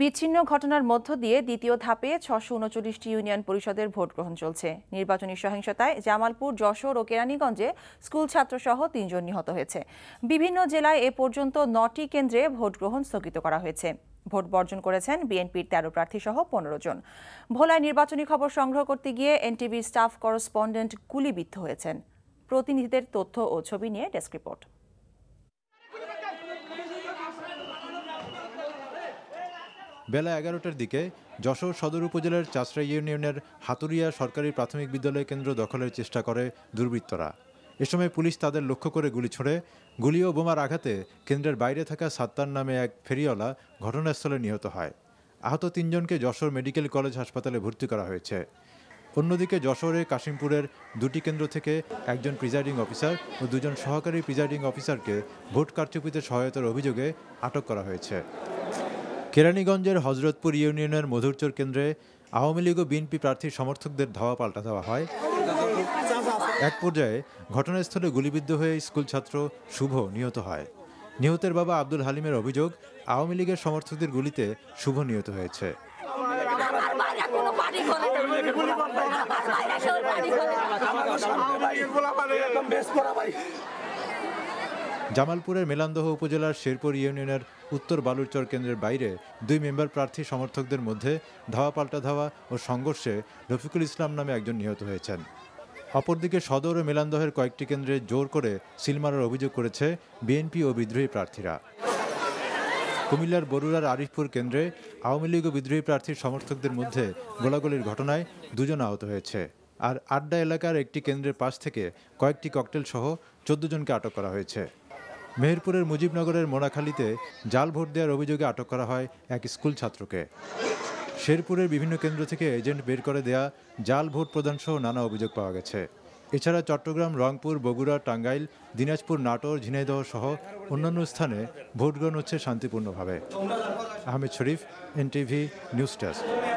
বিচ্ছিন্ন ঘটনার মধ্য দিয়ে দ্বিতীয় ধাপে ছশো উনচল্লিশটি ইউনিয়ন পরিষদের ভোট গ্রহণ চলছে নির্বাচনী সহিংসতায় জামালপুর যশোর ও কেরানীগঞ্জে স্কুল ছাত্রসহ তিনজন নিহত হয়েছে বিভিন্ন জেলায় এ পর্যন্ত নটি কেন্দ্রে ভোট গ্রহণ স্থগিত করা হয়েছে ভোট বর্জন করেছেন বিএনপির তেরো প্রার্থী সহ পনেরো জন ভোলায় নির্বাচনী খবর সংগ্রহ করতে গিয়ে এনটিভির স্টাফ করসপন্ডেন্ট গুলিবিদ্ধ হয়েছেন প্রতিনিধিদের তথ্য ও ছবি নিয়ে ডেস্ক রিপোর্ট বেলা এগারোটার দিকে যশোর সদর উপজেলার চাষরা ইউনিয়নের হাতুরিয়া সরকারি প্রাথমিক বিদ্যালয় কেন্দ্র দখলের চেষ্টা করে দুর্বৃত্তরা এ সময় পুলিশ তাদের লক্ষ্য করে গুলি ছোড়ে গুলি ও বোমার আঘাতে কেন্দ্রের বাইরে থাকা সাত্তার নামে এক ফেরিওয়ালা ঘটনাস্থলে নিহত হয় আহত তিনজনকে যশোর মেডিকেল কলেজ হাসপাতালে ভর্তি করা হয়েছে অন্যদিকে যশোরে কাশিমপুরের দুটি কেন্দ্র থেকে একজন প্রিজাইডিং অফিসার ও দুজন সহকারী প্রিজাইডিং অফিসারকে ভোট কারচুপিতে সহায়তার অভিযোগে আটক করা হয়েছে কেরানীগঞ্জের হজরতপুর ইউনিয়নের মধুরচর কেন্দ্রে আওয়ামী লীগ ও বিএনপি প্রার্থীর সমর্থকদের ধাওয়া পাল্টা দেওয়া হয় এক পর্যায়ে ঘটনাস্থলে গুলিবিদ্ধ হয়ে স্কুল ছাত্র শুভ নিহত হয় নিহতের বাবা আব্দুল হালিমের অভিযোগ আওয়ামী লীগের সমর্থকদের গুলিতে শুভ নিহত হয়েছে আমার জামালপুরের মেলান্দহ উপজেলার শেরপুর ইউনিয়নের উত্তর বালুরচর কেন্দ্রের বাইরে দুই মেম্বার প্রার্থী সমর্থকদের মধ্যে ধাওয়া পাল্টা ধাওয়া ও সংঘর্ষে রফিকুল ইসলাম নামে একজন নিহত হয়েছেন অপরদিকে সদর ও মেলান্দহের কয়েকটি কেন্দ্রে জোর করে সিলমারার অভিযোগ করেছে বিএনপি ও বিদ্রোহী প্রার্থীরা কুমিল্লার বরুড়ার আরিফপুর কেন্দ্রে আওয়ামী লীগ ও বিদ্রোহী প্রার্থীর সমর্থকদের মধ্যে গোলাগুলির ঘটনায় দুজন আহত হয়েছে আর আড্ডা এলাকার একটি কেন্দ্রের পাশ থেকে কয়েকটি ককটেল সহ চোদ্দ জনকে আটক করা হয়েছে মেহেরপুরের মুজিবনগরের মোনাখালীতে জাল ভোট দেওয়ার অভিযোগে আটক করা হয় এক স্কুল ছাত্রকে শেরপুরের বিভিন্ন কেন্দ্র থেকে এজেন্ট বের করে দেয়া জাল ভোট প্রদানসহ নানা অভিযোগ পাওয়া গেছে এছাড়া চট্টগ্রাম রংপুর বগুড়া টাঙ্গাইল দিনাজপুর নাটোর ঝিনাইদহ সহ অন্যান্য স্থানে ভোটগ্রহণ হচ্ছে শান্তিপূর্ণভাবে Ahmed Sharif NTV news desk